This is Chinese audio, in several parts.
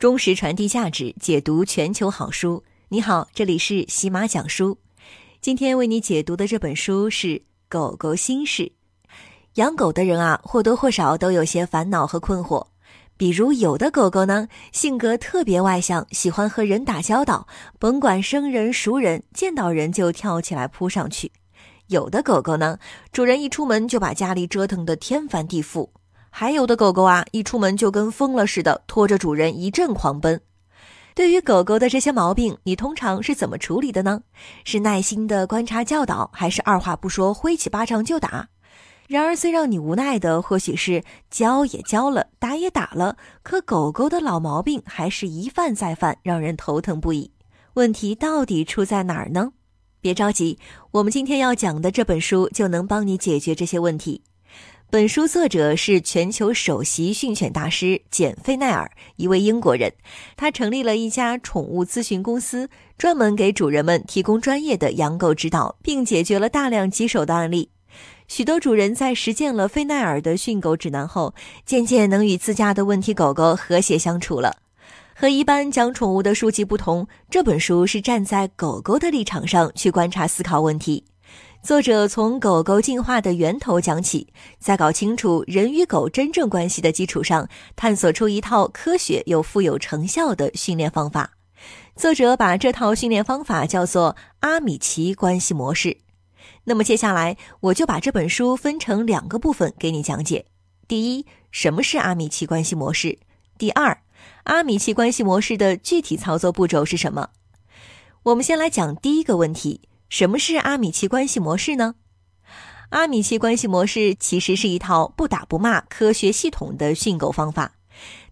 忠实传递价值，解读全球好书。你好，这里是喜马讲书。今天为你解读的这本书是《狗狗心事》。养狗的人啊，或多或少都有些烦恼和困惑。比如，有的狗狗呢，性格特别外向，喜欢和人打交道，甭管生人熟人，见到人就跳起来扑上去；有的狗狗呢，主人一出门就把家里折腾得天翻地覆。还有的狗狗啊，一出门就跟疯了似的，拖着主人一阵狂奔。对于狗狗的这些毛病，你通常是怎么处理的呢？是耐心的观察教导，还是二话不说挥起巴掌就打？然而，最让你无奈的或许是教也教了，打也打了，可狗狗的老毛病还是一犯再犯，让人头疼不已。问题到底出在哪儿呢？别着急，我们今天要讲的这本书就能帮你解决这些问题。本书作者是全球首席训犬大师简·费奈尔，一位英国人。他成立了一家宠物咨询公司，专门给主人们提供专业的养狗指导，并解决了大量棘手的案例。许多主人在实践了费奈尔的训狗指南后，渐渐能与自家的问题狗狗和谐相处了。和一般讲宠物的书籍不同，这本书是站在狗狗的立场上去观察、思考问题。作者从狗狗进化的源头讲起，在搞清楚人与狗真正关系的基础上，探索出一套科学又富有成效的训练方法。作者把这套训练方法叫做阿米奇关系模式。那么接下来，我就把这本书分成两个部分给你讲解：第一，什么是阿米奇关系模式；第二，阿米奇关系模式的具体操作步骤是什么。我们先来讲第一个问题。什么是阿米奇关系模式呢？阿米奇关系模式其实是一套不打不骂、科学系统的训狗方法，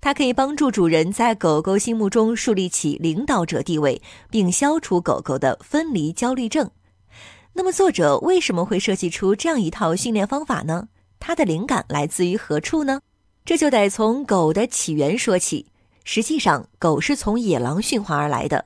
它可以帮助主人在狗狗心目中树立起领导者地位，并消除狗狗的分离焦虑症。那么，作者为什么会设计出这样一套训练方法呢？它的灵感来自于何处呢？这就得从狗的起源说起。实际上，狗是从野狼驯化而来的。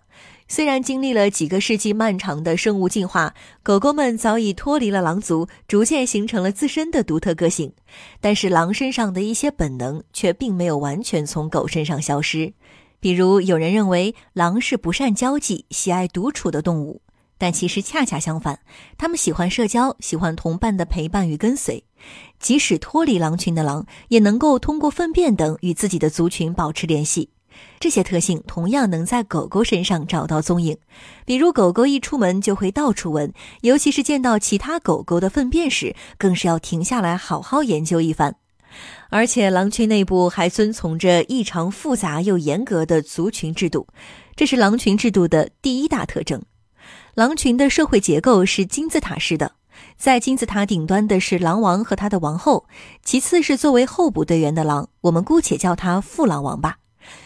虽然经历了几个世纪漫长的生物进化，狗狗们早已脱离了狼族，逐渐形成了自身的独特个性。但是狼身上的一些本能却并没有完全从狗身上消失。比如，有人认为狼是不善交际、喜爱独处的动物，但其实恰恰相反，它们喜欢社交，喜欢同伴的陪伴与跟随。即使脱离狼群的狼，也能够通过粪便等与自己的族群保持联系。这些特性同样能在狗狗身上找到踪影，比如狗狗一出门就会到处闻，尤其是见到其他狗狗的粪便时，更是要停下来好好研究一番。而且狼群内部还遵从着异常复杂又严格的族群制度，这是狼群制度的第一大特征。狼群的社会结构是金字塔式的，在金字塔顶端的是狼王和他的王后，其次是作为候补队员的狼，我们姑且叫他副狼王吧。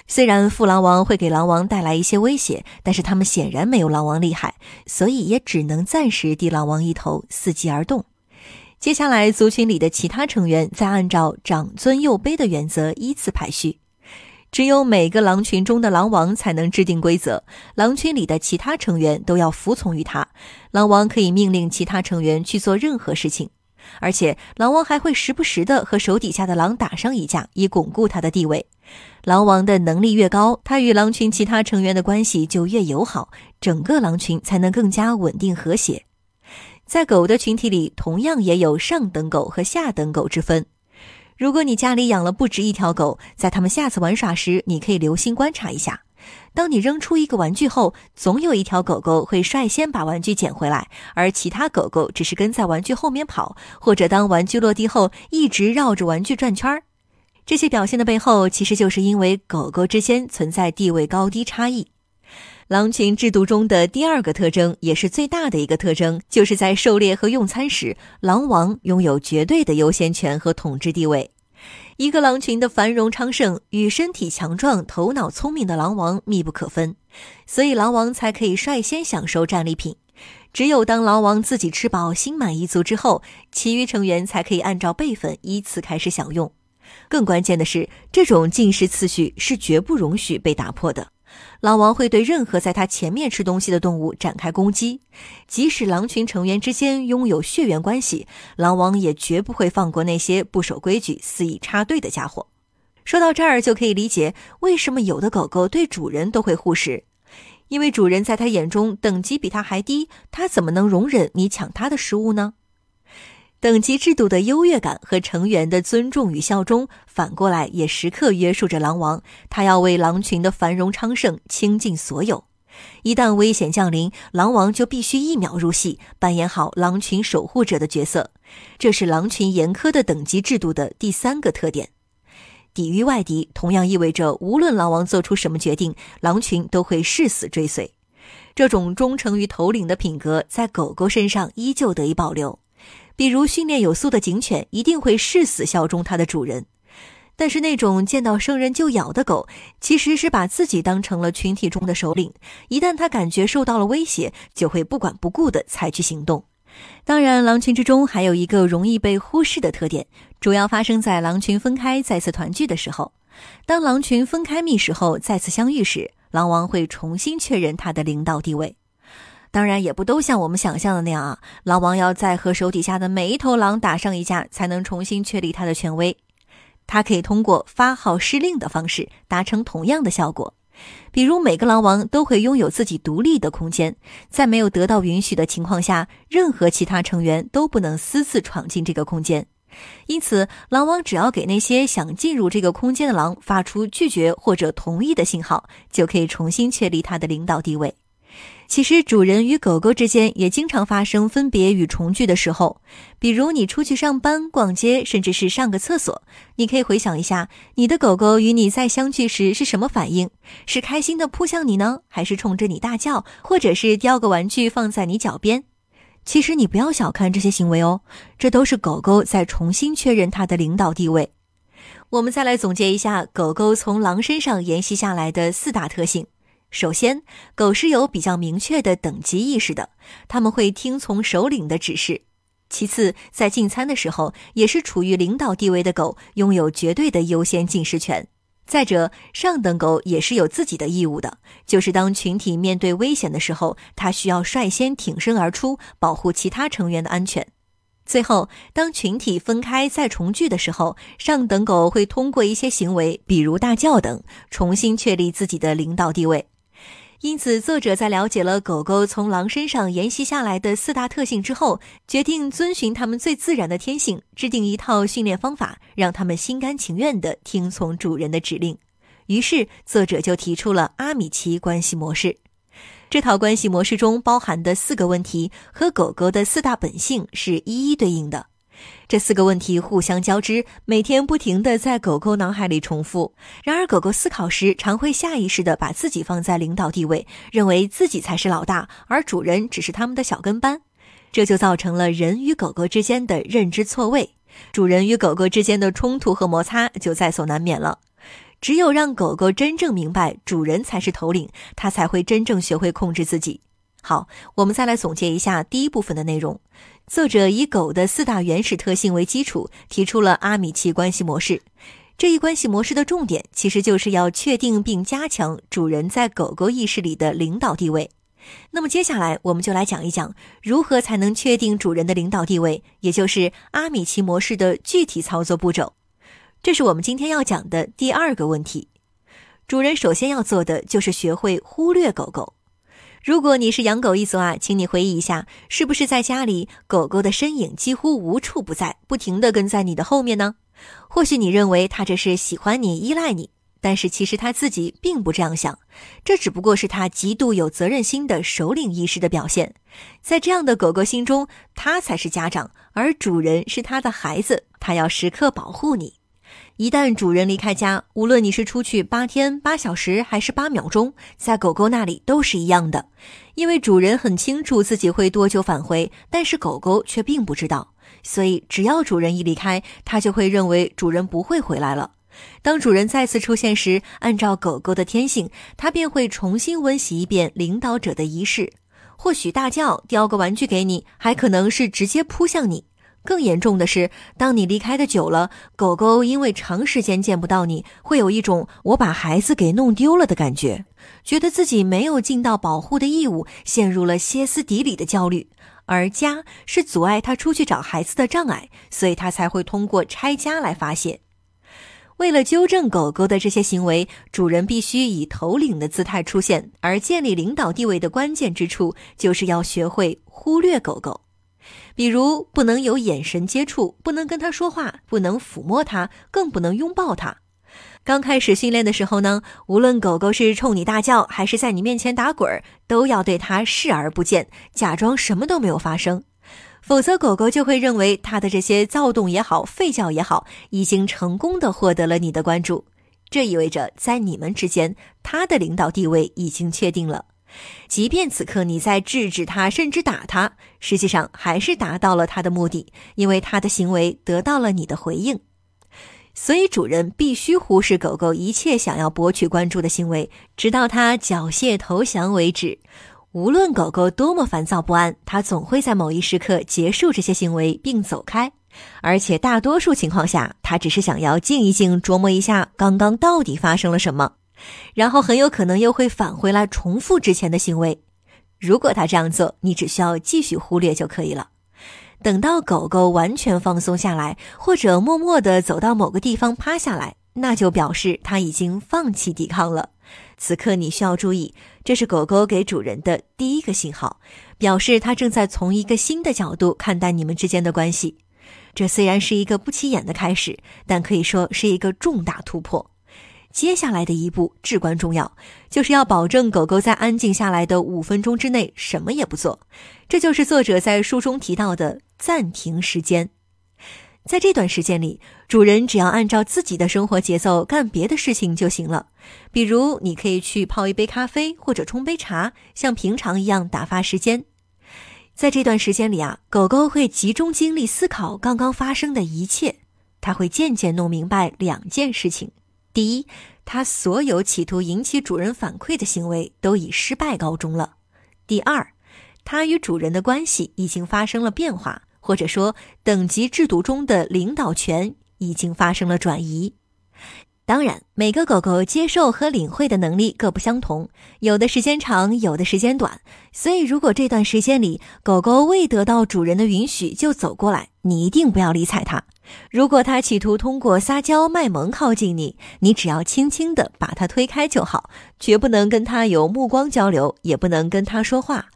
虽然副狼王会给狼王带来一些威胁，但是他们显然没有狼王厉害，所以也只能暂时低狼王一头，伺机而动。接下来，族群里的其他成员再按照长尊幼卑的原则依次排序。只有每个狼群中的狼王才能制定规则，狼群里的其他成员都要服从于他。狼王可以命令其他成员去做任何事情，而且狼王还会时不时的和手底下的狼打上一架，以巩固他的地位。狼王的能力越高，它与狼群其他成员的关系就越友好，整个狼群才能更加稳定和谐。在狗的群体里，同样也有上等狗和下等狗之分。如果你家里养了不止一条狗，在它们下次玩耍时，你可以留心观察一下。当你扔出一个玩具后，总有一条狗狗会率先把玩具捡回来，而其他狗狗只是跟在玩具后面跑，或者当玩具落地后，一直绕着玩具转圈儿。这些表现的背后，其实就是因为狗狗之间存在地位高低差异。狼群制度中的第二个特征，也是最大的一个特征，就是在狩猎和用餐时，狼王拥有绝对的优先权和统治地位。一个狼群的繁荣昌盛与身体强壮、头脑聪明的狼王密不可分，所以狼王才可以率先享受战利品。只有当狼王自己吃饱、心满意足之后，其余成员才可以按照辈分依次开始享用。更关键的是，这种进食次序是绝不容许被打破的。狼王会对任何在他前面吃东西的动物展开攻击，即使狼群成员之间拥有血缘关系，狼王也绝不会放过那些不守规矩、肆意插队的家伙。说到这儿，就可以理解为什么有的狗狗对主人都会护食，因为主人在他眼中等级比他还低，他怎么能容忍你抢他的食物呢？等级制度的优越感和成员的尊重与效忠，反过来也时刻约束着狼王。他要为狼群的繁荣昌盛倾尽所有。一旦危险降临，狼王就必须一秒入戏，扮演好狼群守护者的角色。这是狼群严苛的等级制度的第三个特点。抵御外敌，同样意味着无论狼王做出什么决定，狼群都会誓死追随。这种忠诚于头领的品格，在狗狗身上依旧得以保留。比如训练有素的警犬一定会誓死效忠它的主人，但是那种见到生人就咬的狗，其实是把自己当成了群体中的首领。一旦它感觉受到了威胁，就会不管不顾地采取行动。当然，狼群之中还有一个容易被忽视的特点，主要发生在狼群分开再次团聚的时候。当狼群分开觅食后再次相遇时，狼王会重新确认他的领导地位。当然也不都像我们想象的那样啊！狼王要在和手底下的每一头狼打上一架，才能重新确立他的权威。他可以通过发号施令的方式达成同样的效果。比如，每个狼王都会拥有自己独立的空间，在没有得到允许的情况下，任何其他成员都不能私自闯进这个空间。因此，狼王只要给那些想进入这个空间的狼发出拒绝或者同意的信号，就可以重新确立他的领导地位。其实，主人与狗狗之间也经常发生分别与重聚的时候，比如你出去上班、逛街，甚至是上个厕所。你可以回想一下，你的狗狗与你再相聚时是什么反应？是开心的扑向你呢，还是冲着你大叫，或者是叼个玩具放在你脚边？其实，你不要小看这些行为哦，这都是狗狗在重新确认它的领导地位。我们再来总结一下，狗狗从狼身上沿袭下来的四大特性。首先，狗是有比较明确的等级意识的，他们会听从首领的指示。其次，在进餐的时候，也是处于领导地位的狗拥有绝对的优先进食权。再者，上等狗也是有自己的义务的，就是当群体面对危险的时候，它需要率先挺身而出，保护其他成员的安全。最后，当群体分开再重聚的时候，上等狗会通过一些行为，比如大叫等，重新确立自己的领导地位。因此，作者在了解了狗狗从狼身上沿袭下来的四大特性之后，决定遵循它们最自然的天性，制定一套训练方法，让它们心甘情愿地听从主人的指令。于是，作者就提出了阿米奇关系模式。这套关系模式中包含的四个问题和狗狗的四大本性是一一对应的。这四个问题互相交织，每天不停地在狗狗脑海里重复。然而，狗狗思考时常会下意识地把自己放在领导地位，认为自己才是老大，而主人只是他们的小跟班。这就造成了人与狗狗之间的认知错位，主人与狗狗之间的冲突和摩擦就在所难免了。只有让狗狗真正明白主人才是头领，它才会真正学会控制自己。好，我们再来总结一下第一部分的内容。作者以狗的四大原始特性为基础，提出了阿米奇关系模式。这一关系模式的重点其实就是要确定并加强主人在狗狗意识里的领导地位。那么接下来我们就来讲一讲如何才能确定主人的领导地位，也就是阿米奇模式的具体操作步骤。这是我们今天要讲的第二个问题。主人首先要做的就是学会忽略狗狗。如果你是养狗一族啊，请你回忆一下，是不是在家里狗狗的身影几乎无处不在，不停的跟在你的后面呢？或许你认为它这是喜欢你、依赖你，但是其实它自己并不这样想，这只不过是它极度有责任心的首领意识的表现。在这样的狗狗心中，它才是家长，而主人是它的孩子，它要时刻保护你。一旦主人离开家，无论你是出去八天、八小时还是八秒钟，在狗狗那里都是一样的。因为主人很清楚自己会多久返回，但是狗狗却并不知道。所以只要主人一离开，它就会认为主人不会回来了。当主人再次出现时，按照狗狗的天性，它便会重新温习一遍领导者的仪式，或许大叫、叼个玩具给你，还可能是直接扑向你。更严重的是，当你离开的久了，狗狗因为长时间见不到你，会有一种我把孩子给弄丢了的感觉，觉得自己没有尽到保护的义务，陷入了歇斯底里的焦虑。而家是阻碍他出去找孩子的障碍，所以他才会通过拆家来发泄。为了纠正狗狗的这些行为，主人必须以头领的姿态出现，而建立领导地位的关键之处，就是要学会忽略狗狗。比如，不能有眼神接触，不能跟他说话，不能抚摸它，更不能拥抱它。刚开始训练的时候呢，无论狗狗是冲你大叫，还是在你面前打滚，都要对它视而不见，假装什么都没有发生。否则，狗狗就会认为它的这些躁动也好，吠叫也好，已经成功的获得了你的关注。这意味着，在你们之间，它的领导地位已经确定了。即便此刻你在制止他，甚至打他，实际上还是达到了他的目的，因为他的行为得到了你的回应。所以主人必须忽视狗狗一切想要博取关注的行为，直到它缴械投降为止。无论狗狗多么烦躁不安，它总会在某一时刻结束这些行为并走开。而且大多数情况下，它只是想要静一静，琢磨一下刚刚到底发生了什么。然后很有可能又会返回来重复之前的行为。如果他这样做，你只需要继续忽略就可以了。等到狗狗完全放松下来，或者默默地走到某个地方趴下来，那就表示它已经放弃抵抗了。此刻你需要注意，这是狗狗给主人的第一个信号，表示它正在从一个新的角度看待你们之间的关系。这虽然是一个不起眼的开始，但可以说是一个重大突破。接下来的一步至关重要，就是要保证狗狗在安静下来的五分钟之内什么也不做。这就是作者在书中提到的暂停时间。在这段时间里，主人只要按照自己的生活节奏干别的事情就行了，比如你可以去泡一杯咖啡或者冲杯茶，像平常一样打发时间。在这段时间里啊，狗狗会集中精力思考刚刚发生的一切，它会渐渐弄明白两件事情。第一，它所有企图引起主人反馈的行为都以失败告终了。第二，它与主人的关系已经发生了变化，或者说等级制度中的领导权已经发生了转移。当然，每个狗狗接受和领会的能力各不相同，有的时间长，有的时间短。所以，如果这段时间里狗狗未得到主人的允许就走过来，你一定不要理睬它。如果他企图通过撒娇卖萌靠近你，你只要轻轻地把他推开就好，绝不能跟他有目光交流，也不能跟他说话。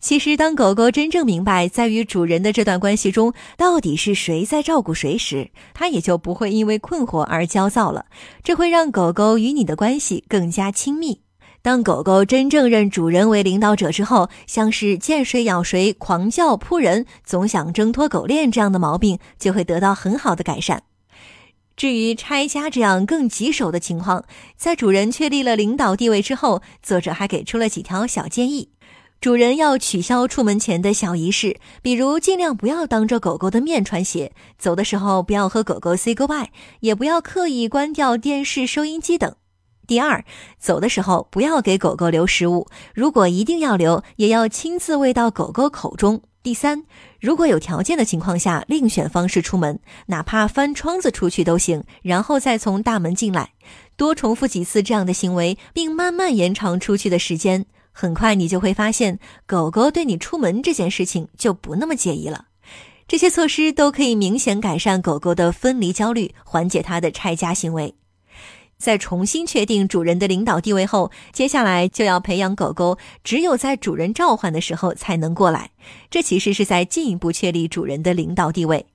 其实，当狗狗真正明白在与主人的这段关系中到底是谁在照顾谁时，它也就不会因为困惑而焦躁了。这会让狗狗与你的关系更加亲密。当狗狗真正认主人为领导者之后，像是见谁咬谁、狂叫扑人、总想挣脱狗链这样的毛病就会得到很好的改善。至于拆家这样更棘手的情况，在主人确立了领导地位之后，作者还给出了几条小建议：主人要取消出门前的小仪式，比如尽量不要当着狗狗的面穿鞋，走的时候不要和狗狗 say goodbye，也不要刻意关掉电视、收音机等。第二，走的时候不要给狗狗留食物，如果一定要留，也要亲自喂到狗狗口中。第三，如果有条件的情况下，另选方式出门，哪怕翻窗子出去都行，然后再从大门进来，多重复几次这样的行为，并慢慢延长出去的时间，很快你就会发现狗狗对你出门这件事情就不那么介意了。这些措施都可以明显改善狗狗的分离焦虑，缓解它的拆家行为。在重新确定主人的领导地位后，接下来就要培养狗狗，只有在主人召唤的时候才能过来。这其实是在进一步确立主人的领导地位。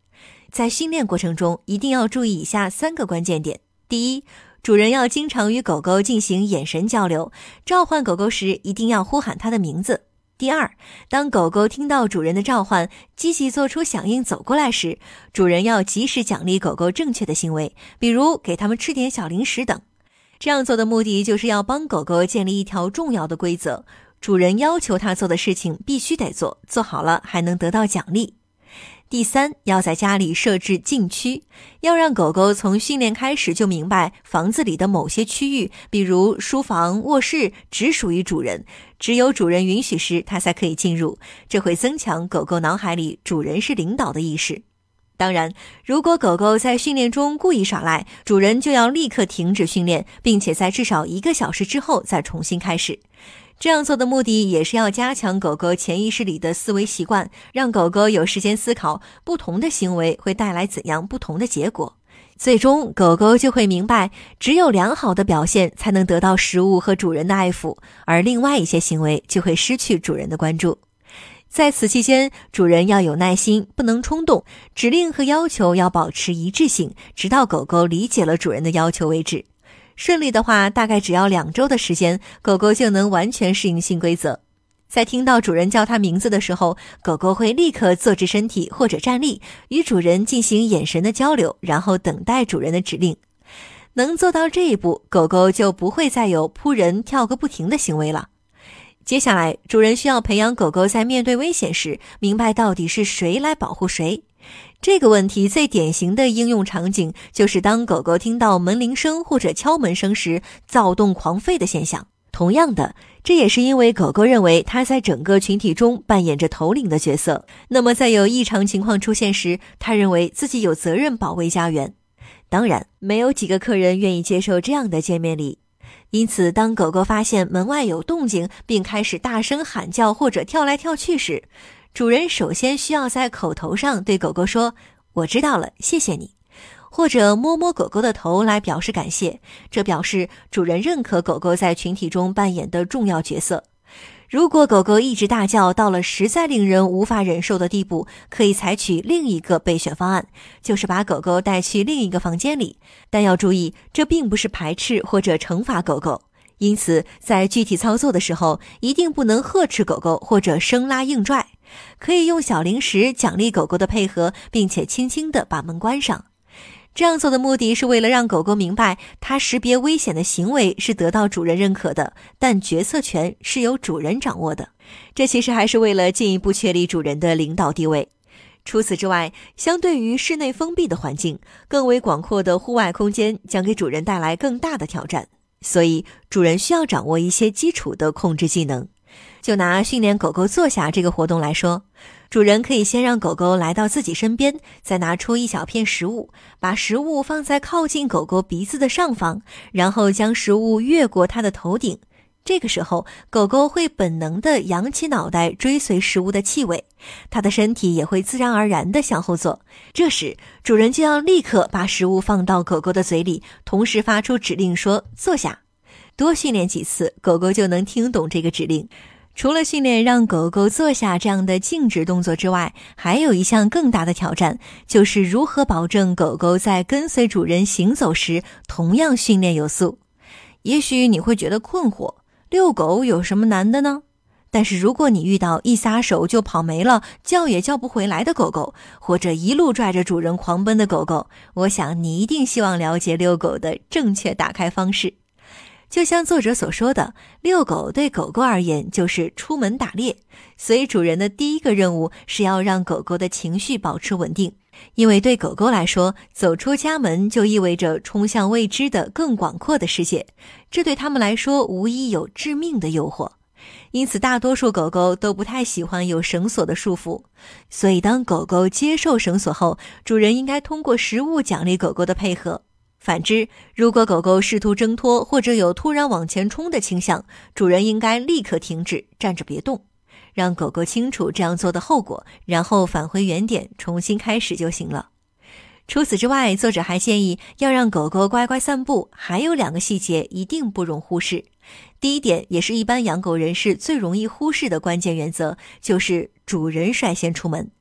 在训练过程中，一定要注意以下三个关键点：第一，主人要经常与狗狗进行眼神交流，召唤狗狗时一定要呼喊它的名字。第二，当狗狗听到主人的召唤，积极做出响应走过来时，主人要及时奖励狗狗正确的行为，比如给它们吃点小零食等。这样做的目的就是要帮狗狗建立一条重要的规则：主人要求它做的事情必须得做，做好了还能得到奖励。第三，要在家里设置禁区，要让狗狗从训练开始就明白房子里的某些区域，比如书房、卧室，只属于主人，只有主人允许时，它才可以进入。这会增强狗狗脑海里主人是领导的意识。当然，如果狗狗在训练中故意耍赖，主人就要立刻停止训练，并且在至少一个小时之后再重新开始。这样做的目的也是要加强狗狗潜意识里的思维习惯，让狗狗有时间思考不同的行为会带来怎样不同的结果。最终，狗狗就会明白，只有良好的表现才能得到食物和主人的爱抚，而另外一些行为就会失去主人的关注。在此期间，主人要有耐心，不能冲动，指令和要求要保持一致性，直到狗狗理解了主人的要求为止。顺利的话，大概只要两周的时间，狗狗就能完全适应新规则。在听到主人叫它名字的时候，狗狗会立刻坐直身体或者站立，与主人进行眼神的交流，然后等待主人的指令。能做到这一步，狗狗就不会再有扑人、跳个不停的行为了。接下来，主人需要培养狗狗在面对危险时，明白到底是谁来保护谁。这个问题最典型的应用场景，就是当狗狗听到门铃声或者敲门声时，躁动狂吠的现象。同样的，这也是因为狗狗认为它在整个群体中扮演着头领的角色。那么，在有异常情况出现时，它认为自己有责任保卫家园。当然，没有几个客人愿意接受这样的见面礼。因此，当狗狗发现门外有动静，并开始大声喊叫或者跳来跳去时，主人首先需要在口头上对狗狗说：“我知道了，谢谢你。”或者摸摸狗狗的头来表示感谢，这表示主人认可狗狗在群体中扮演的重要角色。如果狗狗一直大叫到了实在令人无法忍受的地步，可以采取另一个备选方案，就是把狗狗带去另一个房间里。但要注意，这并不是排斥或者惩罚狗狗，因此在具体操作的时候，一定不能呵斥狗狗或者生拉硬拽。可以用小零食奖励狗狗的配合，并且轻轻地把门关上。这样做的目的是为了让狗狗明白，它识别危险的行为是得到主人认可的，但决策权是由主人掌握的。这其实还是为了进一步确立主人的领导地位。除此之外，相对于室内封闭的环境，更为广阔的户外空间将给主人带来更大的挑战，所以主人需要掌握一些基础的控制技能。就拿训练狗狗坐下这个活动来说，主人可以先让狗狗来到自己身边，再拿出一小片食物，把食物放在靠近狗狗鼻子的上方，然后将食物越过它的头顶。这个时候，狗狗会本能地扬起脑袋追随食物的气味，它的身体也会自然而然地向后坐。这时，主人就要立刻把食物放到狗狗的嘴里，同时发出指令说：“坐下。”多训练几次，狗狗就能听懂这个指令。除了训练让狗狗坐下这样的静止动作之外，还有一项更大的挑战，就是如何保证狗狗在跟随主人行走时同样训练有素。也许你会觉得困惑，遛狗有什么难的呢？但是如果你遇到一撒手就跑没了、叫也叫不回来的狗狗，或者一路拽着主人狂奔的狗狗，我想你一定希望了解遛狗的正确打开方式。就像作者所说的，遛狗对狗狗而言就是出门打猎，所以主人的第一个任务是要让狗狗的情绪保持稳定，因为对狗狗来说，走出家门就意味着冲向未知的更广阔的世界，这对他们来说无疑有致命的诱惑。因此，大多数狗狗都不太喜欢有绳索的束缚，所以当狗狗接受绳索后，主人应该通过食物奖励狗狗的配合。反之，如果狗狗试图挣脱或者有突然往前冲的倾向，主人应该立刻停止，站着别动，让狗狗清楚这样做的后果，然后返回原点重新开始就行了。除此之外，作者还建议要让狗狗乖乖散步，还有两个细节一定不容忽视。第一点，也是一般养狗人士最容易忽视的关键原则，就是主人率先出门。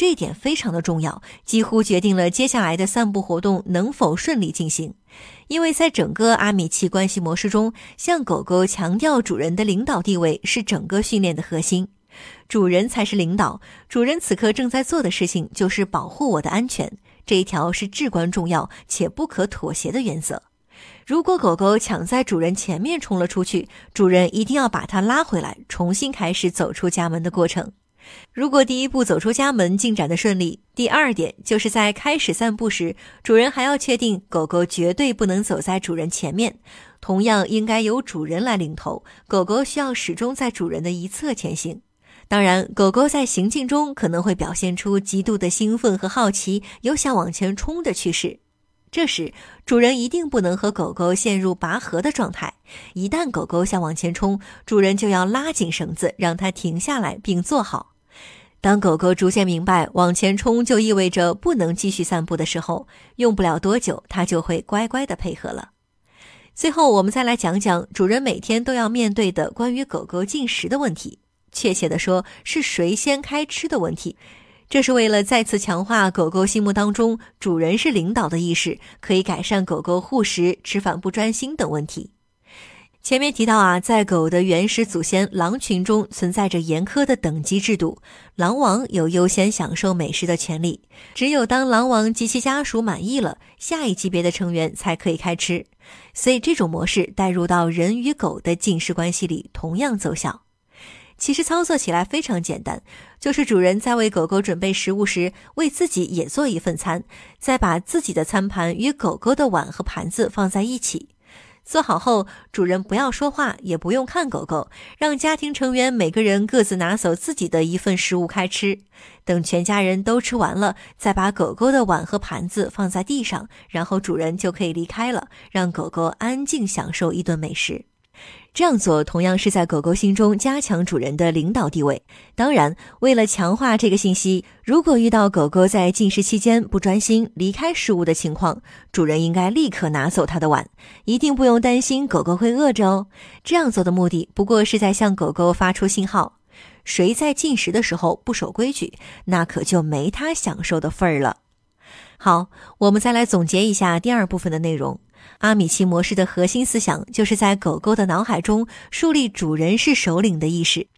这一点非常的重要，几乎决定了接下来的散步活动能否顺利进行。因为在整个阿米奇关系模式中，向狗狗强调主人的领导地位是整个训练的核心。主人才是领导，主人此刻正在做的事情就是保护我的安全。这一条是至关重要且不可妥协的原则。如果狗狗抢在主人前面冲了出去，主人一定要把它拉回来，重新开始走出家门的过程。如果第一步走出家门进展的顺利，第二点就是在开始散步时，主人还要确定狗狗绝对不能走在主人前面，同样应该由主人来领头，狗狗需要始终在主人的一侧前行。当然，狗狗在行进中可能会表现出极度的兴奋和好奇，有想往前冲的趋势，这时主人一定不能和狗狗陷入拔河的状态。一旦狗狗想往前冲，主人就要拉紧绳子，让它停下来并坐好。当狗狗逐渐明白往前冲就意味着不能继续散步的时候，用不了多久，它就会乖乖的配合了。最后，我们再来讲讲主人每天都要面对的关于狗狗进食的问题，确切的说，是谁先开吃的问题。这是为了再次强化狗狗心目当中主人是领导的意识，可以改善狗狗护食、吃饭不专心等问题。前面提到啊，在狗的原始祖先狼群中存在着严苛的等级制度，狼王有优先享受美食的权利，只有当狼王及其家属满意了，下一级别的成员才可以开吃。所以这种模式带入到人与狗的进食关系里同样奏效。其实操作起来非常简单，就是主人在为狗狗准备食物时，为自己也做一份餐，再把自己的餐盘与狗狗的碗和盘子放在一起。做好后，主人不要说话，也不用看狗狗，让家庭成员每个人各自拿走自己的一份食物开吃。等全家人都吃完了，再把狗狗的碗和盘子放在地上，然后主人就可以离开了，让狗狗安静享受一顿美食。这样做同样是在狗狗心中加强主人的领导地位。当然，为了强化这个信息，如果遇到狗狗在进食期间不专心离开食物的情况，主人应该立刻拿走它的碗，一定不用担心狗狗会饿着哦。这样做的目的不过是在向狗狗发出信号：谁在进食的时候不守规矩，那可就没他享受的份儿了。好，我们再来总结一下第二部分的内容。阿米奇模式的核心思想，就是在狗狗的脑海中树立主人是首领的意识，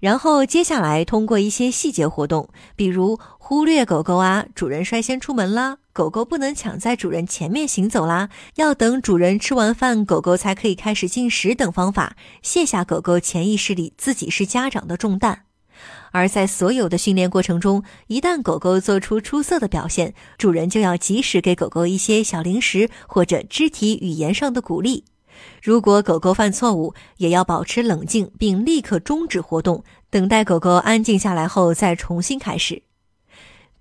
然后接下来通过一些细节活动，比如忽略狗狗啊，主人率先出门啦，狗狗不能抢在主人前面行走啦，要等主人吃完饭，狗狗才可以开始进食等方法，卸下狗狗潜意识里自己是家长的重担。而在所有的训练过程中，一旦狗狗做出出色的表现，主人就要及时给狗狗一些小零食或者肢体语言上的鼓励。如果狗狗犯错误，也要保持冷静，并立刻终止活动，等待狗狗安静下来后再重新开始。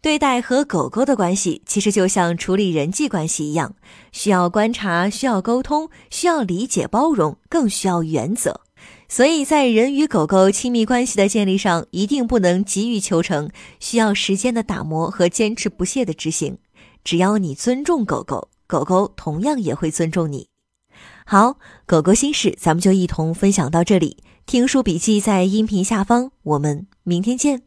对待和狗狗的关系，其实就像处理人际关系一样，需要观察，需要沟通，需要理解包容，更需要原则。所以在人与狗狗亲密关系的建立上，一定不能急于求成，需要时间的打磨和坚持不懈的执行。只要你尊重狗狗，狗狗同样也会尊重你。好，狗狗心事咱们就一同分享到这里，听书笔记在音频下方，我们明天见。